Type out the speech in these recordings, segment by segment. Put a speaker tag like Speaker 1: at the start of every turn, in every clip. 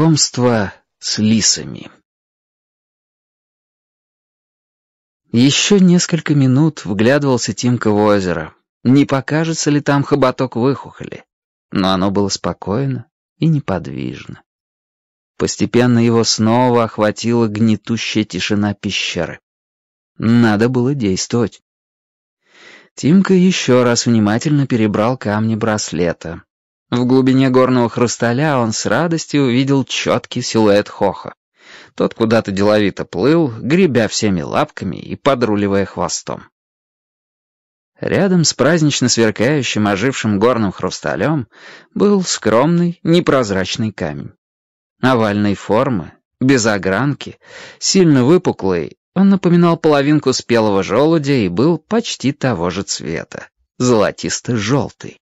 Speaker 1: Знакомство с лисами. Еще несколько минут вглядывался Тимка в озеро. Не покажется ли там хоботок выхухоли? Но оно было спокойно и неподвижно. Постепенно его снова охватила гнетущая тишина пещеры. Надо было действовать. Тимка еще раз внимательно перебрал камни браслета. В глубине горного хрусталя он с радостью увидел четкий силуэт Хоха. Тот куда-то деловито плыл, гребя всеми лапками и подруливая хвостом. Рядом с празднично сверкающим ожившим горным хрусталем был скромный непрозрачный камень. Овальной формы, без огранки, сильно выпуклый, он напоминал половинку спелого желудя и был почти того же цвета, золотисто-желтый.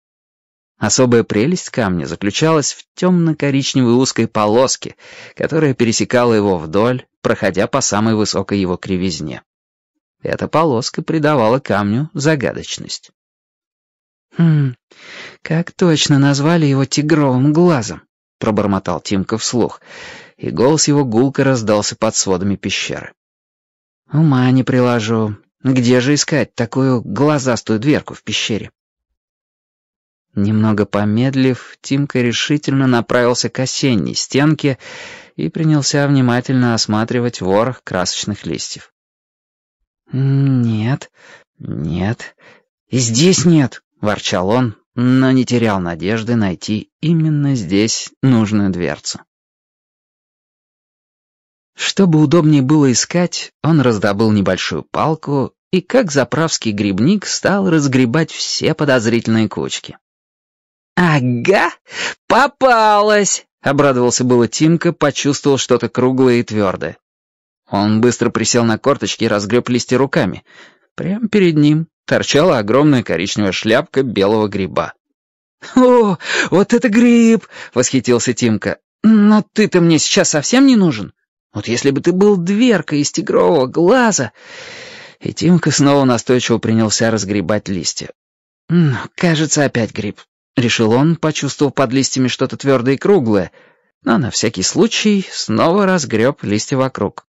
Speaker 1: Особая прелесть камня заключалась в темно-коричневой узкой полоске, которая пересекала его вдоль, проходя по самой высокой его кривизне. Эта полоска придавала камню загадочность. «Хм, как точно назвали его тигровым глазом?» — пробормотал Тимка вслух, и голос его гулко раздался под сводами пещеры. «Ума не приложу. Где же искать такую глазастую дверку в пещере?» Немного помедлив, Тимка решительно направился к осенней стенке и принялся внимательно осматривать ворох красочных листьев. «Нет, нет, и здесь нет», — ворчал он, но не терял надежды найти именно здесь нужную дверцу. Чтобы удобнее было искать, он раздобыл небольшую палку и, как заправский грибник, стал разгребать все подозрительные кучки. «Ага, попалась!» — обрадовался было Тимка, почувствовал что-то круглое и твердое. Он быстро присел на корточки и разгреб листья руками. Прямо перед ним торчала огромная коричневая шляпка белого гриба. «О, вот это гриб!» — восхитился Тимка. «Но ты-то мне сейчас совсем не нужен. Вот если бы ты был дверкой из тигрового глаза...» И Тимка снова настойчиво принялся разгребать листья. «Кажется, опять гриб. Решил он, почувствовав под листьями что-то твердое и круглое, но на всякий случай снова разгреб листья вокруг.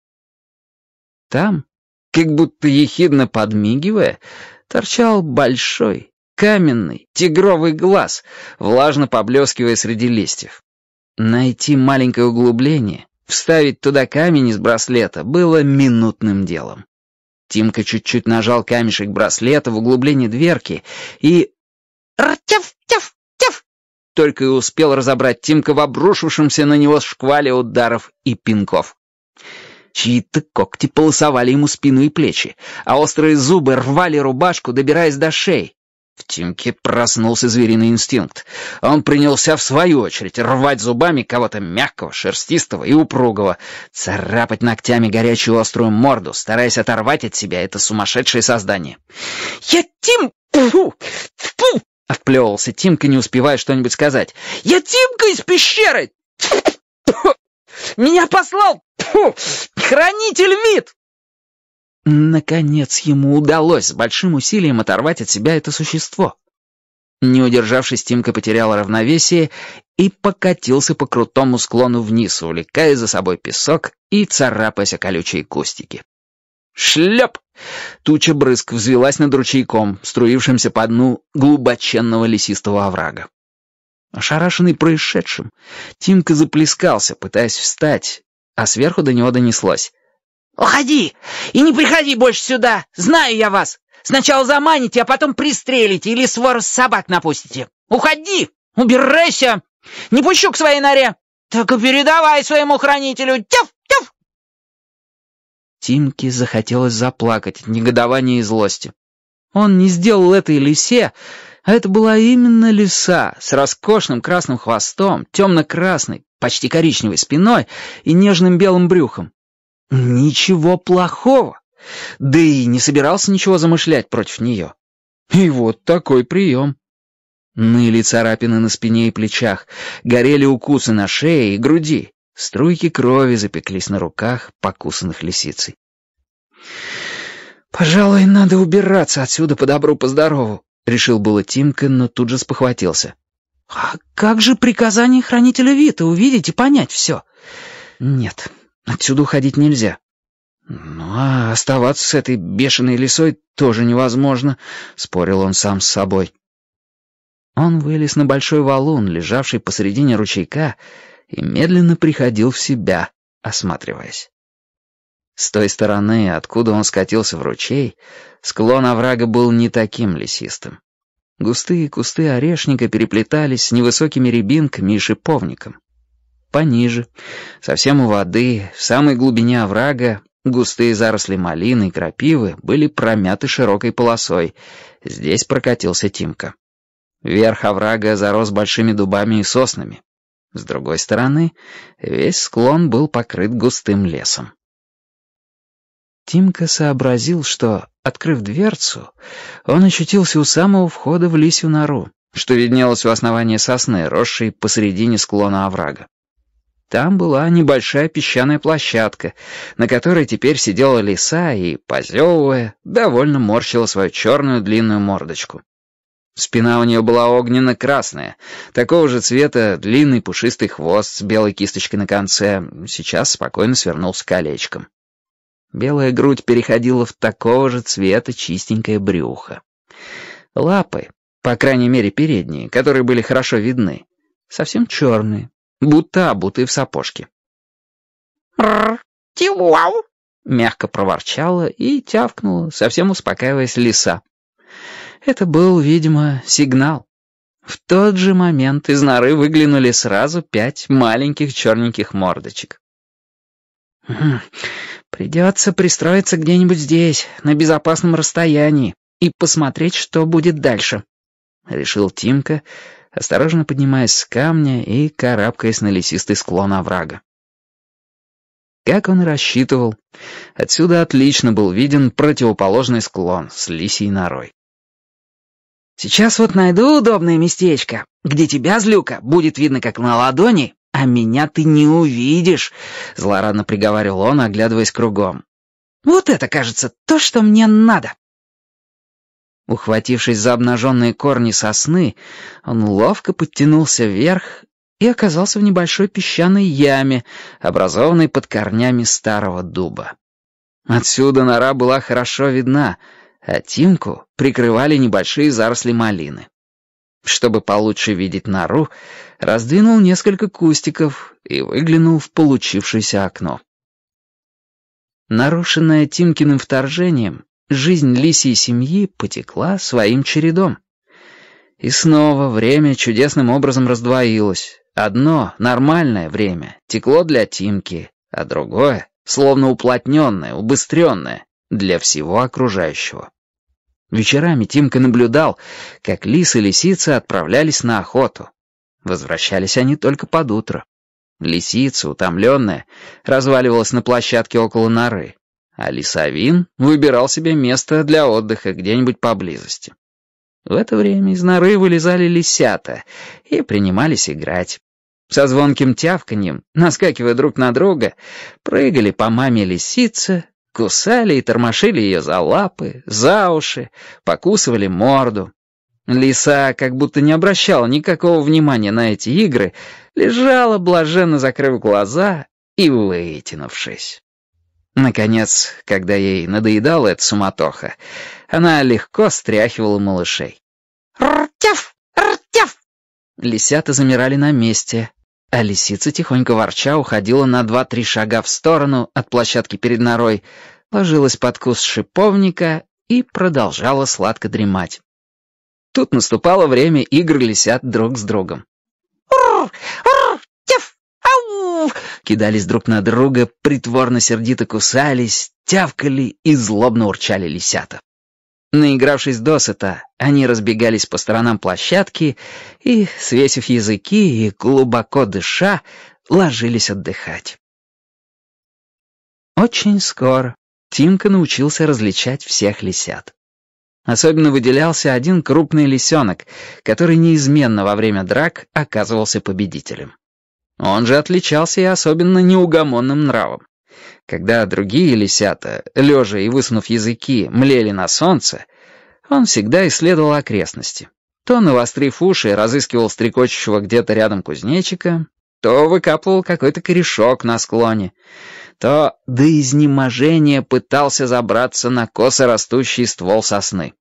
Speaker 1: Там, как будто ехидно подмигивая, торчал большой, каменный, тигровый глаз, влажно поблескивая среди листьев. Найти маленькое углубление, вставить туда камень из браслета было минутным делом. Тимка чуть-чуть нажал камешек браслета в углубление дверки и... «Ртяв-тяв!» только и успел разобрать Тимка в обрушившемся на него шквале ударов и пинков. Чьи-то когти полосовали ему спину и плечи, а острые зубы рвали рубашку, добираясь до шеи. В Тимке проснулся звериный инстинкт. Он принялся в свою очередь рвать зубами кого-то мягкого, шерстистого и упругого, царапать ногтями горячую острую морду, стараясь оторвать от себя это сумасшедшее создание. «Я Тим... Фу! Фу! Вплевывался Тимка, не успевая что-нибудь сказать. «Я Тимка из пещеры! Меня послал хранитель вид!» Наконец ему удалось с большим усилием оторвать от себя это существо. Не удержавшись, Тимка потерял равновесие и покатился по крутому склону вниз, увлекая за собой песок и царапаясь о колючие кустики. Шлеп! Туча брызг взвелась над ручейком, струившимся по дну глубоченного лесистого оврага. Ошарашенный происшедшим, Тимка заплескался, пытаясь встать, а сверху до него донеслось. «Уходи! И не приходи больше сюда! Знаю я вас! Сначала заманите, а потом пристрелите или свор собак напустите! Уходи! Убирайся! Не пущу к своей норе! Так и передавай своему хранителю! Тяф! Тяф!» Тимке захотелось заплакать негодование и злости. Он не сделал этой лисе, а это была именно лиса с роскошным красным хвостом, темно-красной, почти коричневой спиной и нежным белым брюхом. Ничего плохого. Да и не собирался ничего замышлять против нее. И вот такой прием. Ныли царапины на спине и плечах, горели укусы на шее и груди. Струйки крови запеклись на руках, покусанных лисицей. «Пожалуй, надо убираться отсюда по добру, по решил было Тимка, но тут же спохватился. «А как же приказание хранителя Вита увидеть и понять все?» «Нет, отсюда уходить нельзя». «Ну, а оставаться с этой бешеной лисой тоже невозможно», — спорил он сам с собой. Он вылез на большой валун, лежавший посредине ручейка, и медленно приходил в себя, осматриваясь. С той стороны, откуда он скатился в ручей, склон оврага был не таким лесистым. Густые кусты орешника переплетались с невысокими рябинками и шиповником. Пониже, совсем у воды, в самой глубине оврага, густые заросли малины и крапивы были промяты широкой полосой. Здесь прокатился Тимка. Верх оврага зарос большими дубами и соснами, с другой стороны, весь склон был покрыт густым лесом. Тимка сообразил, что, открыв дверцу, он очутился у самого входа в лисью нору, что виднелось у основания сосны, росшей посредине склона оврага. Там была небольшая песчаная площадка, на которой теперь сидела лиса и, позевывая, довольно морщила свою черную длинную мордочку. Спина у нее была огненно-красная, такого же цвета длинный пушистый хвост с белой кисточкой на конце, сейчас спокойно свернулся колечком. Белая грудь переходила в такого же цвета чистенькое брюхо. Лапы, по крайней мере передние, которые были хорошо видны, совсем черные, будто обуты в сапожки. мягко проворчала и тявкнула, совсем успокаиваясь лиса. Это был, видимо, сигнал. В тот же момент из норы выглянули сразу пять маленьких черненьких мордочек. «Хм, «Придется пристроиться где-нибудь здесь, на безопасном расстоянии, и посмотреть, что будет дальше», — решил Тимка, осторожно поднимаясь с камня и карабкаясь на лесистый склон оврага. Как он и рассчитывал, отсюда отлично был виден противоположный склон с лисьей норой. Сейчас вот найду удобное местечко, где тебя, злюка, будет видно как на ладони, а меня ты не увидишь», — злорадно приговаривал он, оглядываясь кругом. «Вот это, кажется, то, что мне надо». Ухватившись за обнаженные корни сосны, он ловко подтянулся вверх и оказался в небольшой песчаной яме, образованной под корнями старого дуба. Отсюда нора была хорошо видна — а Тимку прикрывали небольшие заросли малины. Чтобы получше видеть нору, раздвинул несколько кустиков и выглянул в получившееся окно. Нарушенная Тимкиным вторжением, жизнь лисьей семьи потекла своим чередом. И снова время чудесным образом раздвоилось. Одно, нормальное время, текло для Тимки, а другое, словно уплотненное, убыстренное, для всего окружающего. Вечерами Тимка наблюдал, как лис и лисица отправлялись на охоту. Возвращались они только под утро. Лисица, утомленная, разваливалась на площадке около норы, а лисовин выбирал себе место для отдыха где-нибудь поблизости. В это время из норы вылезали лисята и принимались играть. Со звонким тявканьем, наскакивая друг на друга, прыгали по маме лисица Кусали и тормошили ее за лапы, за уши, покусывали морду. Лиса как будто не обращала никакого внимания на эти игры, лежала, блаженно закрыв глаза и вытянувшись. Наконец, когда ей надоедала эта суматоха, она легко стряхивала малышей. «Ртяв! Ртяв!» Лисята замирали на месте, а лисица тихонько ворча уходила на два-три шага в сторону от площадки перед норой, ложилась под куст шиповника и продолжала сладко дремать. Тут наступало время игр лисят друг с другом. «Урр! Урр! Тяф! Ау!» Кидались друг на друга, притворно сердито кусались, тявкали и злобно урчали лисята. Наигравшись досыта, они разбегались по сторонам площадки и, свесив языки и глубоко дыша, ложились отдыхать. Очень скоро Тимка научился различать всех лисят. Особенно выделялся один крупный лисенок, который неизменно во время драк оказывался победителем. Он же отличался и особенно неугомонным нравом. Когда другие лисята, лежа и высунув языки, млели на солнце, он всегда исследовал окрестности. То, навострив уши, разыскивал стрекочущего где-то рядом кузнечика, то выкапывал какой-то корешок на склоне, то до изнеможения пытался забраться на косо растущий ствол сосны.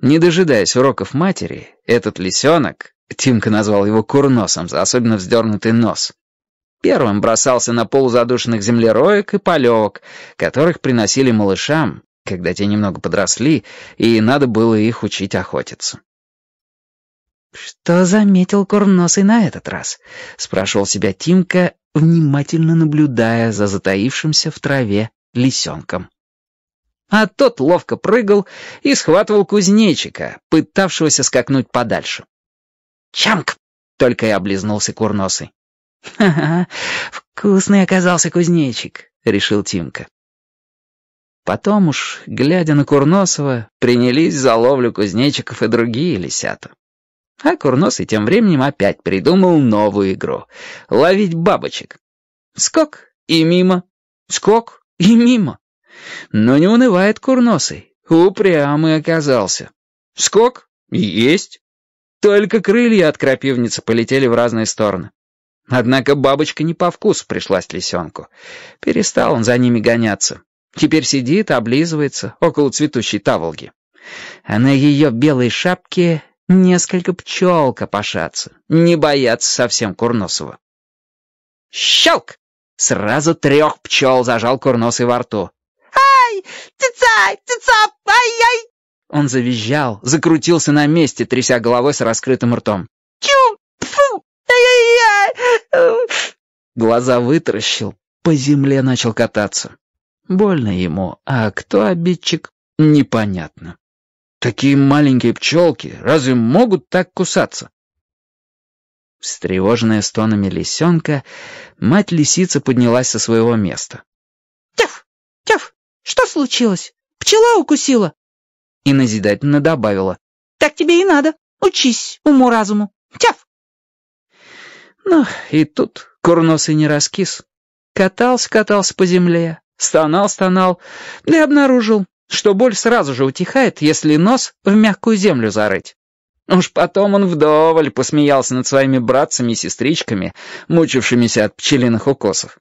Speaker 1: Не дожидаясь уроков матери, этот лисенок, Тимка назвал его курносом за особенно вздернутый нос, первым бросался на полузадушенных землероек и полевок, которых приносили малышам, когда те немного подросли, и надо было их учить охотиться. «Что заметил Курносый на этот раз?» — спрашивал себя Тимка, внимательно наблюдая за затаившимся в траве лисенком. А тот ловко прыгал и схватывал кузнечика, пытавшегося скакнуть подальше. «Чамк!» — только и облизнулся Курносый. «Ха-ха, вкусный оказался кузнечик», — решил Тимка. Потом уж, глядя на Курносова, принялись за ловлю кузнечиков и другие лисята. А Курносый тем временем опять придумал новую игру — ловить бабочек. Скок и мимо, скок и мимо. Но не унывает Курносый, упрямый оказался. Скок — есть. Только крылья от крапивницы полетели в разные стороны. Однако бабочка не по вкусу пришлась лисенку. Перестал он за ними гоняться. Теперь сидит, облизывается около цветущей таволги. А на ее белой шапке несколько пчелка пошатся. Не боятся совсем Курносова. Щелк! Сразу трех пчел зажал Курносый во рту. «Ай! Тыцай! Тыцап! Ай-яй!» Он завизжал, закрутился на месте, тряся головой с раскрытым ртом. Глаза вытаращил, по земле начал кататься. Больно ему, а кто обидчик, непонятно. Такие маленькие пчелки разве могут так кусаться? Встревоженная стонами лисенка, мать лисица поднялась со своего места. «Тяф! Тяф! Что случилось? Пчела укусила!» И назидательно добавила. «Так тебе и надо. Учись уму-разуму. Тяф!» Ну, и тут Курносый не раскис. Катался-катался по земле, стонал-стонал, ну и обнаружил, что боль сразу же утихает, если нос в мягкую землю зарыть. Уж потом он вдоволь посмеялся над своими братцами и сестричками, мучившимися от пчелиных укусов.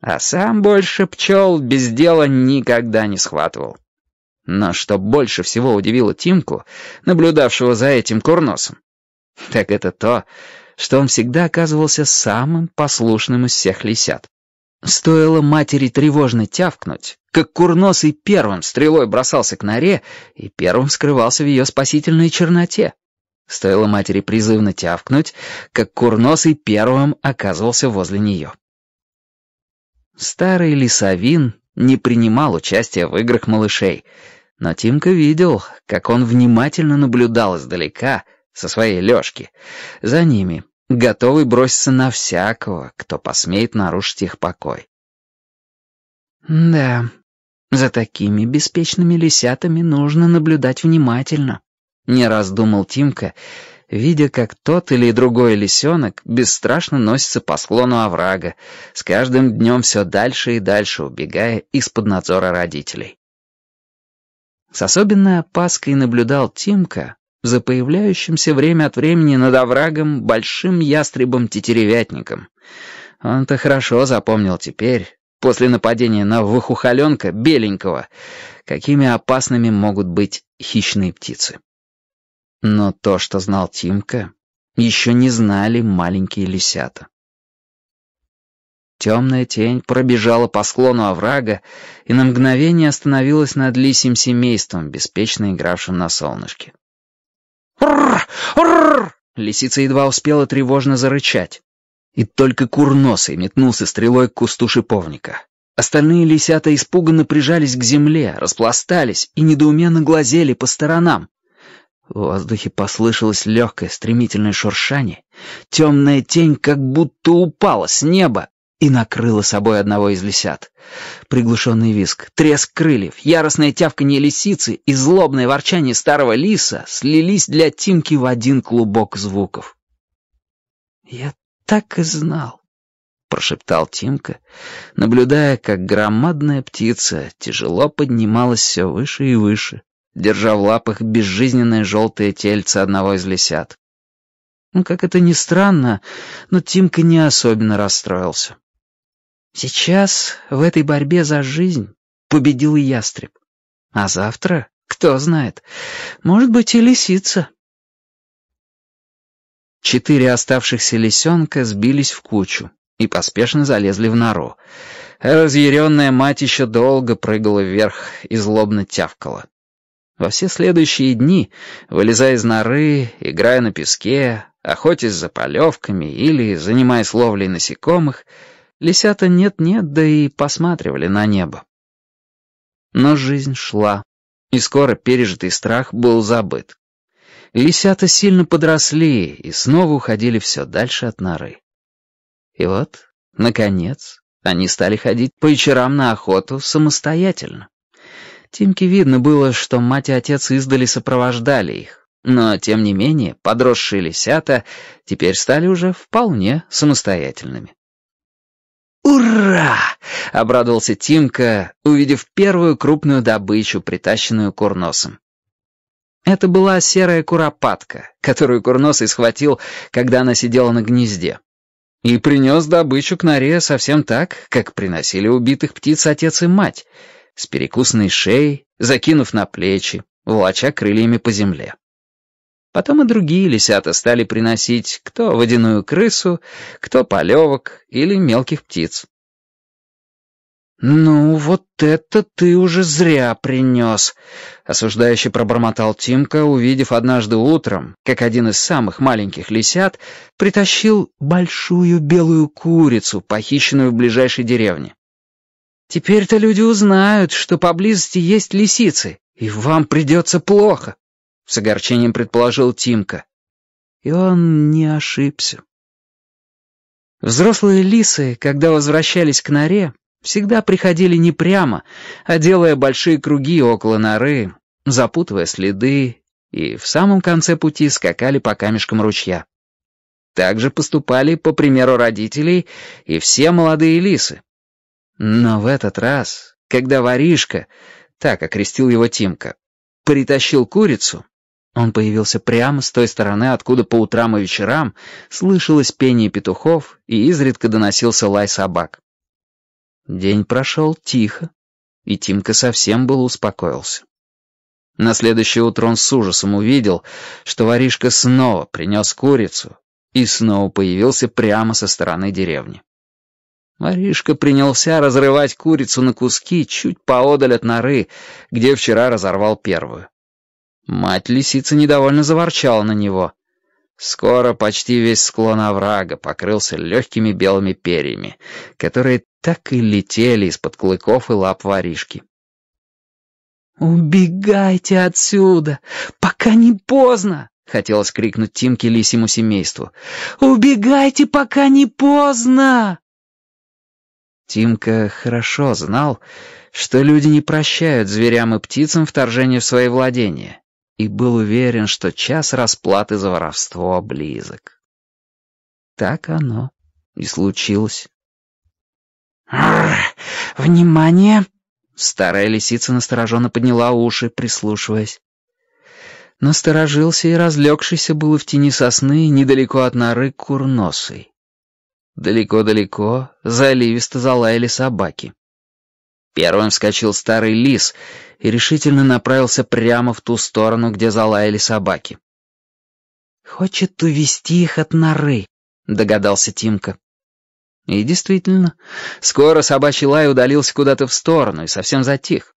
Speaker 1: А сам больше пчел без дела никогда не схватывал. Но что больше всего удивило Тимку, наблюдавшего за этим курносом, так это то, что он всегда оказывался самым послушным из всех лисят. Стоило матери тревожно тявкнуть, как курносый первым стрелой бросался к норе и первым скрывался в ее спасительной черноте. Стоило матери призывно тявкнуть, как курносый первым оказывался возле нее. Старый лесовин не принимал участия в играх малышей, но Тимка видел, как он внимательно наблюдал издалека — со своей лёжки. За ними, готовый броситься на всякого, кто посмеет нарушить их покой. Да, за такими беспечными лисятами нужно наблюдать внимательно, не раз думал Тимка, видя, как тот или другой лисенок бесстрашно носится по склону оврага, с каждым днем все дальше и дальше убегая из-под надзора родителей. С особенной опаской наблюдал Тимка за появляющимся время от времени над оврагом большим ястребом-тетеревятником. Он-то хорошо запомнил теперь, после нападения на выхухоленка беленького, какими опасными могут быть хищные птицы. Но то, что знал Тимка, еще не знали маленькие лисята. Темная тень пробежала по склону оврага и на мгновение остановилась над лисьим семейством, беспечно игравшим на солнышке. «Рррр! Лисица едва успела тревожно зарычать. И только курносый метнулся стрелой к кусту шиповника. Остальные лисята испуганно прижались к земле, распластались и недоуменно глазели по сторонам. В воздухе послышалось легкое стремительное шуршание. Темная тень как будто упала с неба и накрыла собой одного из лисят. Приглушенный виск, треск крыльев, яростное тявканье лисицы и злобное ворчание старого лиса слились для Тимки в один клубок звуков. «Я так и знал», — прошептал Тимка, наблюдая, как громадная птица тяжело поднималась все выше и выше, держа в лапах безжизненное желтое тельце одного из лисят. Ну, как это ни странно, но Тимка не особенно расстроился. Сейчас в этой борьбе за жизнь победил ястреб. А завтра, кто знает, может быть и лисица. Четыре оставшихся лисенка сбились в кучу и поспешно залезли в нору. Разъяренная мать еще долго прыгала вверх и злобно тявкала. Во все следующие дни, вылезая из норы, играя на песке, охотясь за полевками или занимаясь ловлей насекомых, Лисята нет-нет, да и посматривали на небо. Но жизнь шла, и скоро пережитый страх был забыт. Лисята сильно подросли и снова уходили все дальше от норы. И вот, наконец, они стали ходить по вечерам на охоту самостоятельно. Тимке видно было, что мать и отец издали сопровождали их, но, тем не менее, подросшие лисята теперь стали уже вполне самостоятельными. «Ура!» — обрадовался Тимка, увидев первую крупную добычу, притащенную курносом. Это была серая куропатка, которую курносый схватил, когда она сидела на гнезде. И принес добычу к норе совсем так, как приносили убитых птиц отец и мать, с перекусной шеей, закинув на плечи, волоча крыльями по земле. Потом и другие лисята стали приносить кто водяную крысу, кто полевок или мелких птиц. «Ну, вот это ты уже зря принес», — осуждающе пробормотал Тимка, увидев однажды утром, как один из самых маленьких лисят притащил большую белую курицу, похищенную в ближайшей деревне. «Теперь-то люди узнают, что поблизости есть лисицы, и вам придется плохо». — с огорчением предположил Тимка. И он не ошибся. Взрослые лисы, когда возвращались к норе, всегда приходили не прямо, а делая большие круги около норы, запутывая следы, и в самом конце пути скакали по камешкам ручья. Так же поступали, по примеру родителей, и все молодые лисы. Но в этот раз, когда воришка, так окрестил его Тимка, притащил курицу, он появился прямо с той стороны, откуда по утрам и вечерам слышалось пение петухов и изредка доносился лай собак. День прошел тихо, и Тимка совсем был успокоился. На следующее утро он с ужасом увидел, что воришка снова принес курицу и снова появился прямо со стороны деревни. Воришка принялся разрывать курицу на куски чуть поодаль от норы, где вчера разорвал первую. Мать лисица недовольно заворчала на него. Скоро почти весь склон оврага покрылся легкими белыми перьями, которые так и летели из-под клыков и лап воришки. «Убегайте отсюда, пока не поздно!» — хотелось крикнуть Тимке лисему семейству. «Убегайте, пока не поздно!» Тимка хорошо знал, что люди не прощают зверям и птицам вторжение в свои владения и был уверен, что час расплаты за воровство близок. Так оно и случилось. «Внимание!» Старая лисица настороженно подняла уши, прислушиваясь. Насторожился и разлегшийся был в тени сосны недалеко от норы курносый. Далеко-далеко заливисто залаяли собаки. Первым вскочил старый лис и решительно направился прямо в ту сторону, где залаяли собаки. «Хочет увести их от норы», — догадался Тимка. И действительно, скоро собачий лай удалился куда-то в сторону и совсем затих.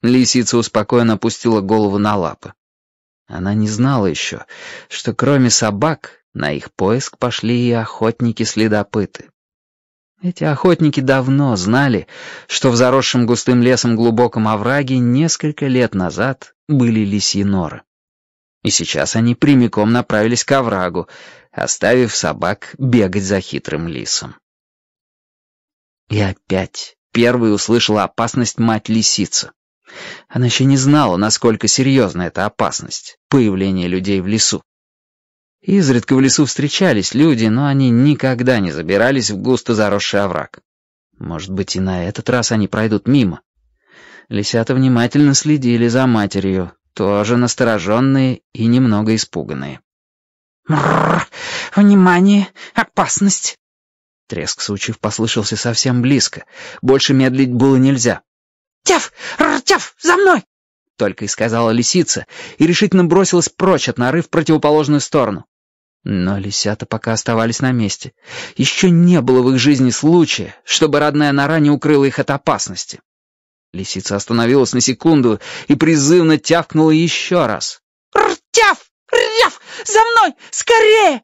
Speaker 1: Лисица успокоенно опустила голову на лапы. Она не знала еще, что кроме собак на их поиск пошли и охотники-следопыты. Эти охотники давно знали, что в заросшем густым лесом глубоком овраге несколько лет назад были лисьи норы. И сейчас они прямиком направились к оврагу, оставив собак бегать за хитрым лисом. И опять первой услышала опасность мать-лисица. Она еще не знала, насколько серьезна эта опасность — появление людей в лесу. Изредка в лесу встречались люди, но они никогда не забирались в густо заросший овраг. Может быть, и на этот раз они пройдут мимо. Лисята внимательно следили за матерью, тоже настороженные и немного испуганные. «Мрррр! Внимание! Опасность!» Треск сучьев послышался совсем близко. Больше медлить было нельзя. «Тяф! Ртяф! За мной!» только и сказала лисица, и решительно бросилась прочь от нарыв в противоположную сторону. Но лисята пока оставались на месте. Еще не было в их жизни случая, чтобы родная нора не укрыла их от опасности. Лисица остановилась на секунду и призывно тявкнула еще раз. «Ртяв! Ряв! За мной! Скорее!»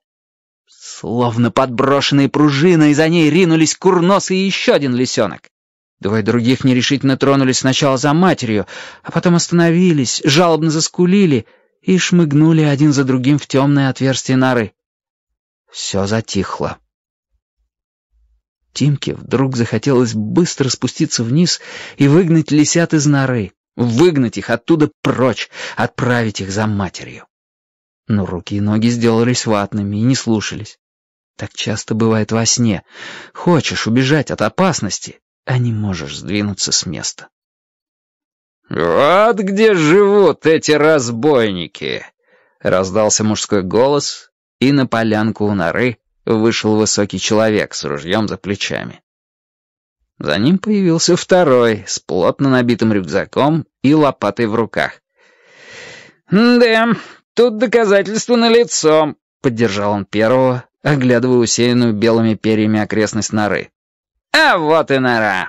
Speaker 1: Словно подброшенные пружины, и за ней ринулись курнос и еще один лисенок. Двое других нерешительно тронулись сначала за матерью, а потом остановились, жалобно заскулили и шмыгнули один за другим в темное отверстие норы. Все затихло. Тимке вдруг захотелось быстро спуститься вниз и выгнать лисят из норы, выгнать их оттуда прочь, отправить их за матерью. Но руки и ноги сделались ватными и не слушались. Так часто бывает во сне. Хочешь убежать от опасности, а не можешь сдвинуться с места. «Вот где живут эти разбойники!» — раздался мужской голос, и на полянку у норы вышел высокий человек с ружьем за плечами. За ним появился второй, с плотно набитым рюкзаком и лопатой в руках. «Да, тут доказательства налицо», — поддержал он первого, оглядывая усеянную белыми перьями окрестность норы. А вот и нора.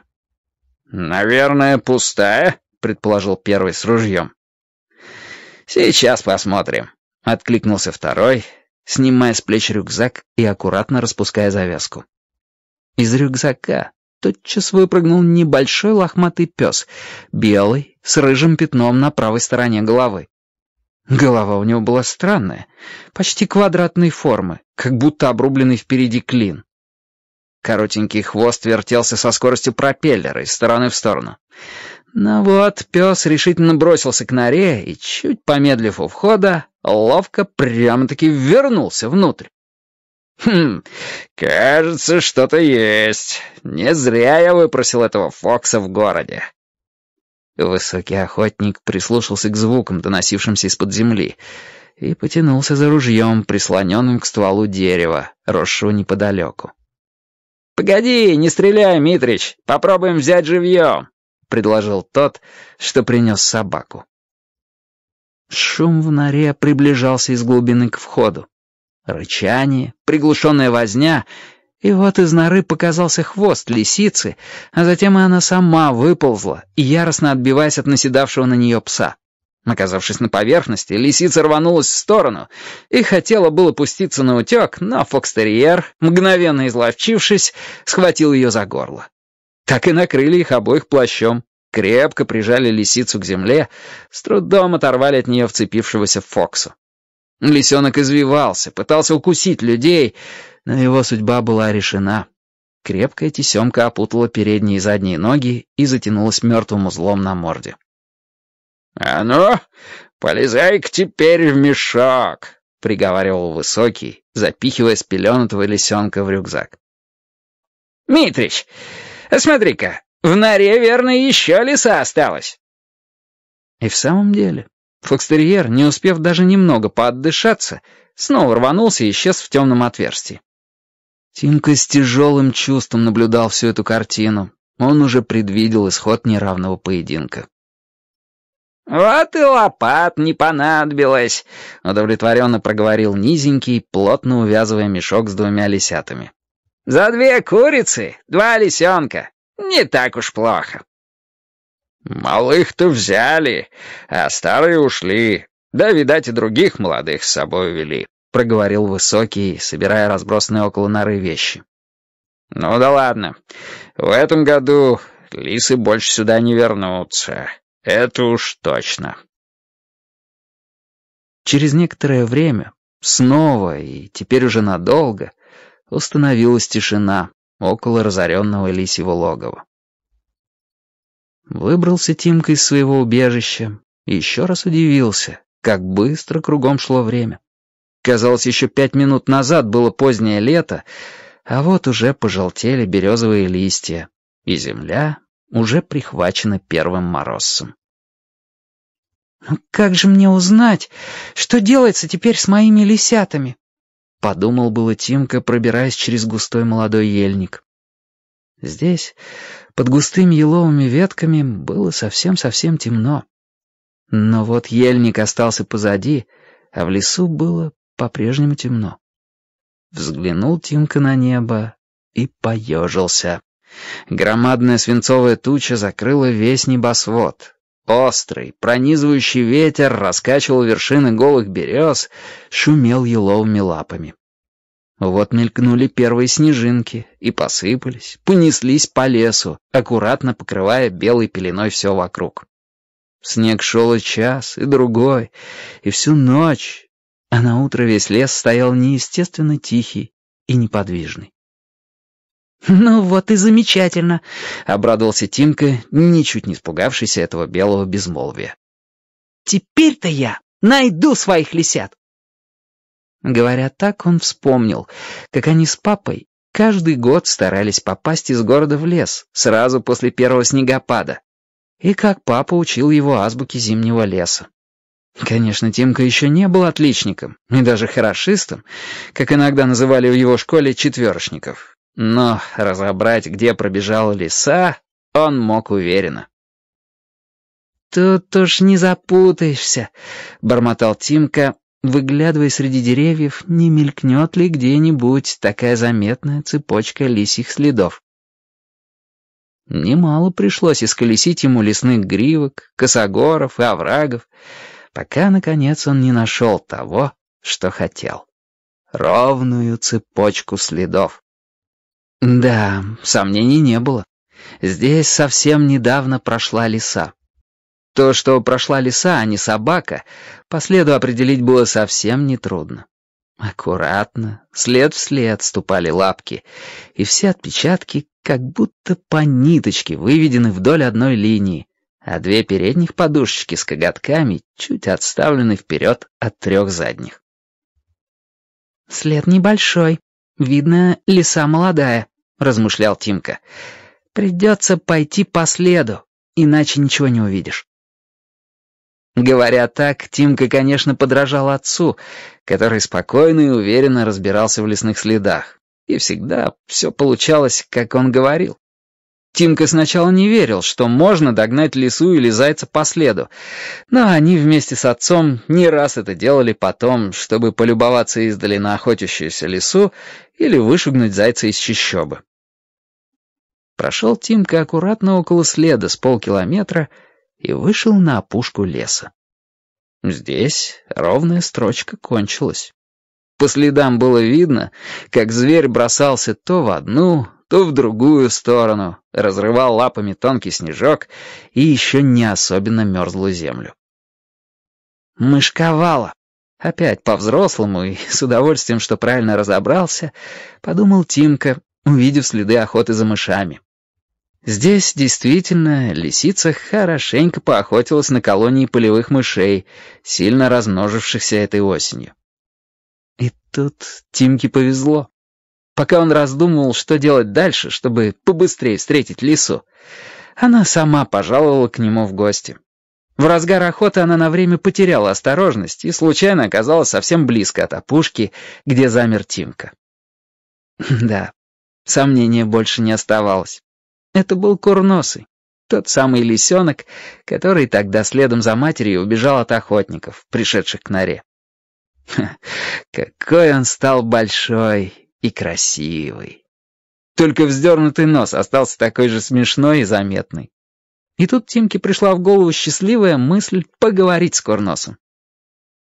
Speaker 1: Наверное, пустая, предположил первый с ружьем. Сейчас посмотрим, откликнулся второй, снимая с плеч рюкзак и аккуратно распуская завязку. Из рюкзака тотчас выпрыгнул небольшой лохматый пес, белый, с рыжим пятном на правой стороне головы. Голова у него была странная, почти квадратной формы, как будто обрубленный впереди клин. Коротенький хвост вертелся со скоростью пропеллера из стороны в сторону. Ну вот, пес решительно бросился к норе и, чуть помедлив у входа, ловко прямо-таки вернулся внутрь. «Хм, кажется, что-то есть. Не зря я выпросил этого Фокса в городе». Высокий охотник прислушался к звукам, доносившимся из-под земли, и потянулся за ружьем, прислоненным к стволу дерева, росшего неподалеку. «Погоди, не стреляй, Митрич, попробуем взять живьем», — предложил тот, что принес собаку. Шум в норе приближался из глубины к входу. Рычание, приглушенная возня, и вот из норы показался хвост лисицы, а затем и она сама выползла, яростно отбиваясь от наседавшего на нее пса. Оказавшись на поверхности, лисица рванулась в сторону и хотела было пуститься на утек, но фокстерьер, мгновенно изловчившись, схватил ее за горло. Так и накрыли их обоих плащом, крепко прижали лисицу к земле, с трудом оторвали от нее вцепившегося Фоксу. Лисенок извивался, пытался укусить людей, но его судьба была решена. Крепкая тесемка опутала передние и задние ноги и затянулась мертвым узлом на морде. «А ну, полезай-ка теперь в мешок!» — приговаривал высокий, запихивая спеленутого лисенка в рюкзак. «Митрич, смотри-ка, в норе, верно, еще лиса осталась!» И в самом деле, фокстерьер, не успев даже немного поотдышаться, снова рванулся и исчез в темном отверстии. Тимка с тяжелым чувством наблюдал всю эту картину. Он уже предвидел исход неравного поединка. «Вот и лопат не понадобилось», — удовлетворенно проговорил низенький, плотно увязывая мешок с двумя лисятами. «За две курицы два лисенка. Не так уж плохо». «Малых-то взяли, а старые ушли. Да, видать, и других молодых с собой вели», — проговорил высокий, собирая разбросанные около норы вещи. «Ну да ладно. В этом году лисы больше сюда не вернутся. Это уж точно. Через некоторое время, снова и теперь уже надолго, установилась тишина около разоренного лисьего логова. Выбрался Тимка из своего убежища и еще раз удивился, как быстро кругом шло время. Казалось, еще пять минут назад было позднее лето, а вот уже пожелтели березовые листья, и земля уже прихвачена первым морозцем. «Ну как же мне узнать, что делается теперь с моими лисятами?» — подумал было Тимка, пробираясь через густой молодой ельник. Здесь, под густыми еловыми ветками, было совсем-совсем темно. Но вот ельник остался позади, а в лесу было по-прежнему темно. Взглянул Тимка на небо и поежился. Громадная свинцовая туча закрыла весь небосвод. Острый, пронизывающий ветер раскачивал вершины голых берез, шумел еловыми лапами. Вот мелькнули первые снежинки и посыпались, понеслись по лесу, аккуратно покрывая белой пеленой все вокруг. Снег шел и час, и другой, и всю ночь, а на утро весь лес стоял неестественно тихий и неподвижный. «Ну вот и замечательно», — обрадовался Тимка, ничуть не испугавшийся этого белого безмолвия. «Теперь-то я найду своих лисят!» Говоря так, он вспомнил, как они с папой каждый год старались попасть из города в лес сразу после первого снегопада, и как папа учил его азбуке зимнего леса. Конечно, Тимка еще не был отличником, и даже хорошистом, как иногда называли в его школе четверочников. Но разобрать, где пробежала лиса, он мог уверенно. «Тут уж не запутаешься», — бормотал Тимка, выглядывая среди деревьев, не мелькнет ли где-нибудь такая заметная цепочка лисьих следов. Немало пришлось исколесить ему лесных гривок, косогоров и оврагов, пока, наконец, он не нашел того, что хотел. Ровную цепочку следов. Да, сомнений не было. Здесь совсем недавно прошла лиса. То, что прошла лиса, а не собака, по следу определить было совсем нетрудно. Аккуратно, след в след ступали лапки, и все отпечатки как будто по ниточке выведены вдоль одной линии, а две передних подушечки с коготками чуть отставлены вперед от трех задних. «След небольшой», «Видно, лиса молодая», — размышлял Тимка. «Придется пойти по следу, иначе ничего не увидишь». Говоря так, Тимка, конечно, подражал отцу, который спокойно и уверенно разбирался в лесных следах. И всегда все получалось, как он говорил. Тимка сначала не верил, что можно догнать лису или зайца по следу, но они вместе с отцом не раз это делали потом, чтобы полюбоваться издали на охотящуюся лису или вышугнуть зайца из чищобы. Прошел Тимка аккуратно около следа с полкилометра и вышел на опушку леса. Здесь ровная строчка кончилась. По следам было видно, как зверь бросался то в одну, то в другую сторону, разрывал лапами тонкий снежок и еще не особенно мерзлую землю. Мышковала. Опять по-взрослому и с удовольствием, что правильно разобрался, подумал Тимка, увидев следы охоты за мышами. Здесь действительно лисица хорошенько поохотилась на колонии полевых мышей, сильно размножившихся этой осенью. И тут Тимке повезло пока он раздумывал, что делать дальше, чтобы побыстрее встретить Лису, она сама пожаловала к нему в гости. В разгар охоты она на время потеряла осторожность и случайно оказалась совсем близко от опушки, где замер Тимка. Хм, да, сомнения больше не оставалось. Это был Курносый, тот самый лисенок, который тогда следом за матерью убежал от охотников, пришедших к норе. Ха, какой он стал большой, и красивый. Только вздернутый нос остался такой же смешной и заметный. И тут Тимке пришла в голову счастливая мысль поговорить с Курносом.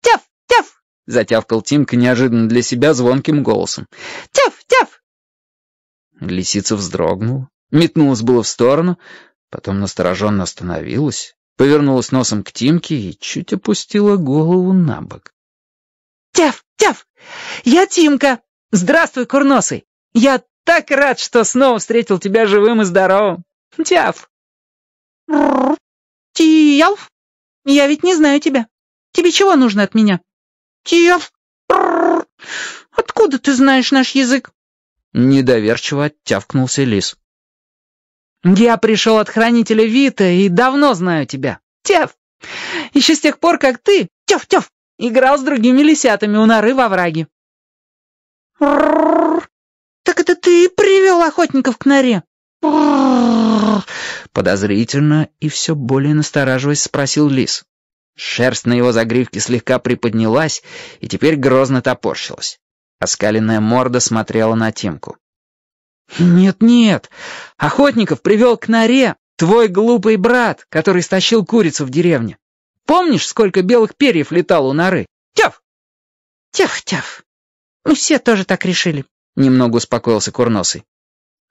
Speaker 1: «Тяф! Тяф!» — затявкал Тимка неожиданно для себя звонким голосом. «Тяф! Тяф!» Лисица вздрогнула, метнулась было в сторону, потом настороженно остановилась, повернулась носом к Тимке и чуть опустила голову на бок. «Тяф! Тяф! Я Тимка!» «Здравствуй, курносый! Я так рад, что снова встретил тебя живым и здоровым! Тяф!» «Тияв! Я ведь не знаю тебя. Тебе чего нужно от меня?» «Тияв! Откуда ты знаешь наш язык?» Недоверчиво оттявкнулся лис. «Я пришел от хранителя Вита и давно знаю тебя. Тяф! Еще с тех пор, как ты, тяф-тяф, играл с другими лисятами у норы во враге. Так это ты привел охотников к норе? Подозрительно и все более настораживаясь спросил лис. Шерсть на его загривке слегка приподнялась и теперь грозно топорщилась. Оскаленная морда смотрела на Тимку. «Нет-нет, охотников привел к норе твой глупый брат, который стащил курицу в деревне. Помнишь, сколько белых перьев летало у норы? Тяф! Тяф-тяф!» Мы ну, Все тоже так решили», — немного успокоился Курносый.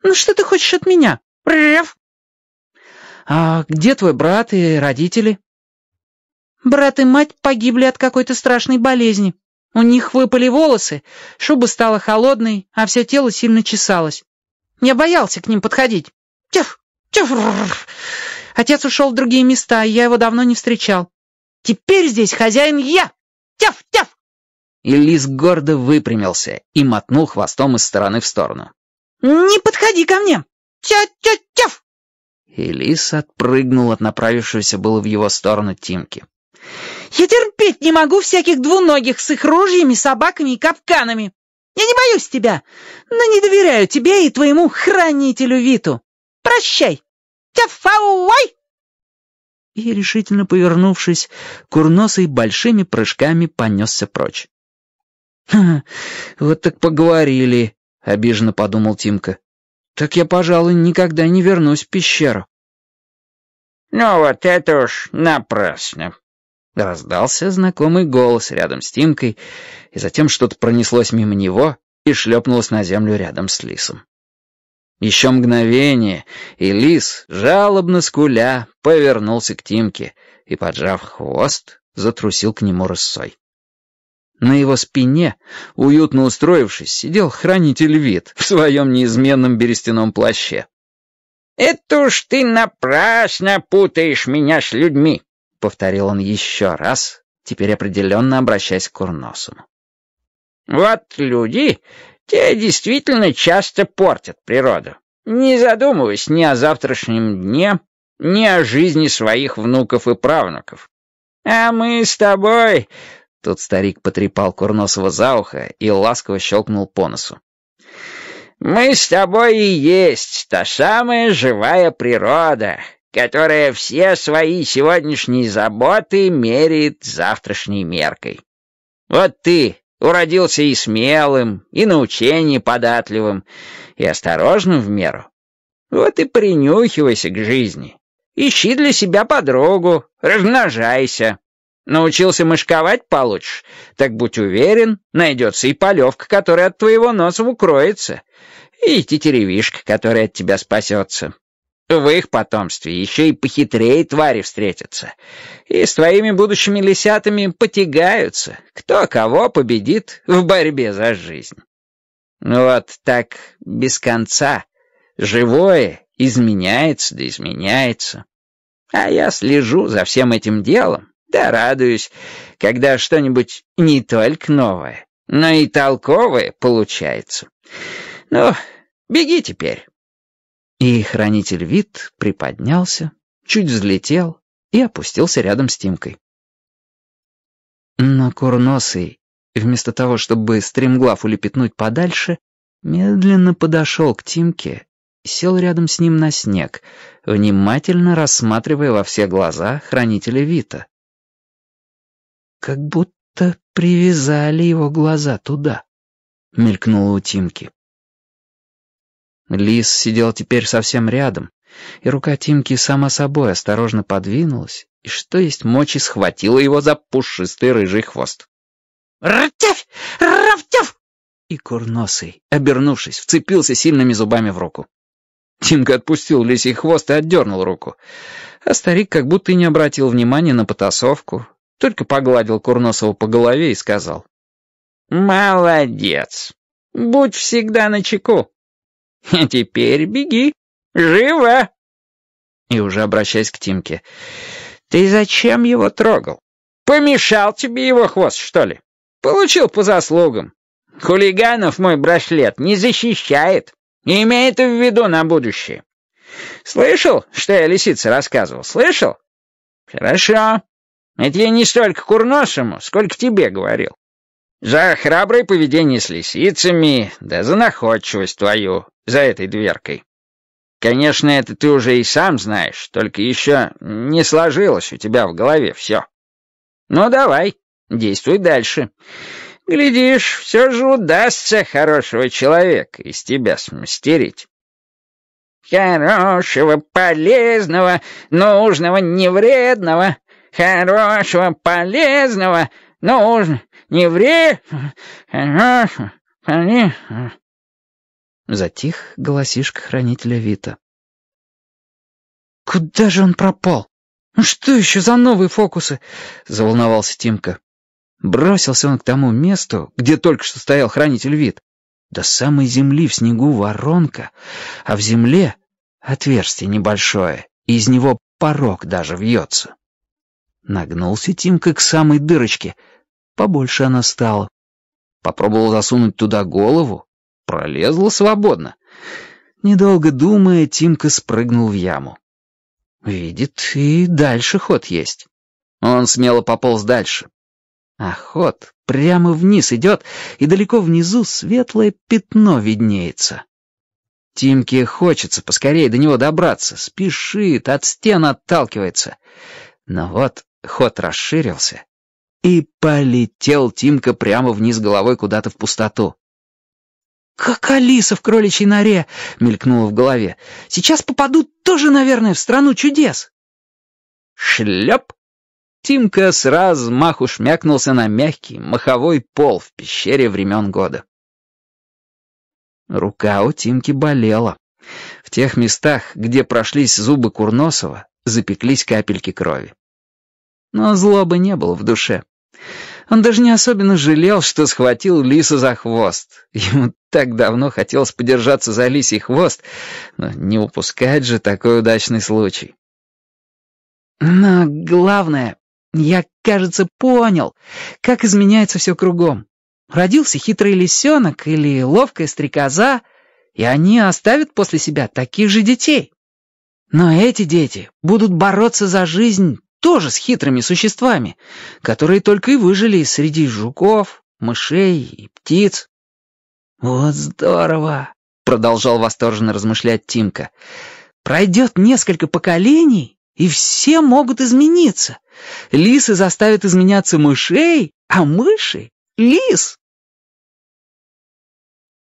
Speaker 1: «Ну что ты хочешь от меня? Рев!» «А где твой брат и родители?» «Брат и мать погибли от какой-то страшной болезни. У них выпали волосы, шуба стала холодной, а все тело сильно чесалось. Я боялся к ним подходить. Тяф! Тяф! Отец ушел в другие места, и я его давно не встречал. Теперь здесь хозяин я! Тяф! Тяф!» И лис гордо выпрямился и мотнул хвостом из стороны в сторону. «Не подходи ко мне! Тя-тя-тяф!» И лис отпрыгнул от направившегося было в его сторону Тимки. «Я терпеть не могу всяких двуногих с их ружьями, собаками и капканами! Я не боюсь тебя, но не доверяю тебе и твоему хранителю Виту! Прощай! Тяфауай!» И, решительно повернувшись, курносый большими прыжками понесся прочь. «Ха, вот так поговорили», — обиженно подумал Тимка. «Так я, пожалуй, никогда не вернусь в пещеру». «Ну вот это уж напрасно», Раздался знакомый голос рядом с Тимкой, и затем что-то пронеслось мимо него и шлепнулось на землю рядом с лисом. Еще мгновение, и лис, жалобно скуля, повернулся к Тимке и, поджав хвост, затрусил к нему рысой. На его спине, уютно устроившись, сидел хранитель вид в своем неизменном берестяном плаще. «Это уж ты напрасно путаешь меня с людьми», — повторил он еще раз, теперь определенно обращаясь к Курносому. «Вот люди, те действительно часто портят природу, не задумываясь ни о завтрашнем дне, ни о жизни своих внуков и правнуков. А мы с тобой Тут старик потрепал Курносова за ухо и ласково щелкнул по носу. «Мы с тобой и есть та самая живая природа, которая все свои сегодняшние заботы меряет завтрашней меркой. Вот ты уродился и смелым, и на учение податливым, и осторожным в меру. Вот и принюхивайся к жизни, ищи для себя подругу, размножайся, Научился мышковать получишь, так будь уверен, найдется и полевка, которая от твоего носа укроется, и тетеревишка, которая от тебя спасется. В их потомстве еще и похитрее твари встретятся. И с твоими будущими лисятами потягаются, кто кого победит в борьбе за жизнь. Вот так без конца. Живое изменяется да изменяется. А я слежу за всем этим делом да радуюсь, когда что-нибудь не только новое, но и толковое получается. Ну, беги теперь». И хранитель вид приподнялся, чуть взлетел и опустился рядом с Тимкой. Но Курносый, вместо того, чтобы стремглав улепетнуть подальше, медленно подошел к Тимке сел рядом с ним на снег, внимательно рассматривая во все глаза хранителя Вита. Как будто привязали его глаза туда, — мелькнуло у Тимки. Лис сидел теперь совсем рядом, и рука Тимки сама собой осторожно подвинулась, и что есть мочи схватила его за пушистый рыжий хвост. «Ртяфь! Равтяфь!» И курносый, обернувшись, вцепился сильными зубами в руку. Тимка отпустил лисий хвост и отдернул руку. А старик как будто и не обратил внимания на потасовку, только погладил Курносова по голове и сказал. «Молодец! Будь всегда начеку! А теперь беги! Живо!» И уже обращаясь к Тимке. «Ты зачем его трогал? Помешал тебе его хвост, что ли? Получил по заслугам. Хулиганов мой браслет не защищает. Имей имеет в виду на будущее. Слышал, что я лисице рассказывал? Слышал? Хорошо. Это я не столько Курносому, сколько тебе говорил. За храброе поведение с лисицами, да за находчивость твою за этой дверкой. Конечно, это ты уже и сам знаешь, только еще не сложилось у тебя в голове все. Ну, давай, действуй дальше. Глядишь, все же удастся хорошего человека из тебя смастерить. Хорошего, полезного, нужного, невредного хорошего, полезного, нужно, не ври, хорошего, полезного. Затих голосишка хранителя Вита. «Куда же он пропал? Ну что еще за новые фокусы?» — заволновался Тимка. Бросился он к тому месту, где только что стоял хранитель вид? До самой земли в снегу воронка, а в земле отверстие небольшое, и из него порог даже вьется. Нагнулся Тимка к самой дырочке. Побольше она стала. Попробовал засунуть туда голову. Пролезла свободно. Недолго думая, Тимка спрыгнул в яму. Видит, и дальше ход есть. Он смело пополз дальше. А ход прямо вниз идет, и далеко внизу светлое пятно виднеется. Тимке хочется поскорее до него добраться, спешит, от стен отталкивается. Но вот Ход расширился, и полетел Тимка прямо вниз головой куда-то в пустоту. «Как Алиса в кроличьей норе!» — мелькнула в голове. «Сейчас попадут тоже, наверное, в страну чудес!» Шлеп! Тимка с размаху шмякнулся на мягкий маховой пол в пещере времен года. Рука у Тимки болела. В тех местах, где прошлись зубы Курносова, запеклись капельки крови но злобы не было в душе. Он даже не особенно жалел, что схватил лиса за хвост. Ему так давно хотелось подержаться за лисий хвост, но не упускать же такой удачный случай. Но главное, я, кажется, понял, как изменяется все кругом. Родился хитрый лисенок или ловкая стрекоза, и они оставят после себя таких же детей. Но эти дети будут бороться за жизнь тоже с хитрыми существами, которые только и выжили среди жуков, мышей и птиц. «Вот здорово!» — продолжал восторженно размышлять Тимка. «Пройдет несколько поколений, и все могут измениться. Лисы заставят изменяться мышей, а мыши — лис!»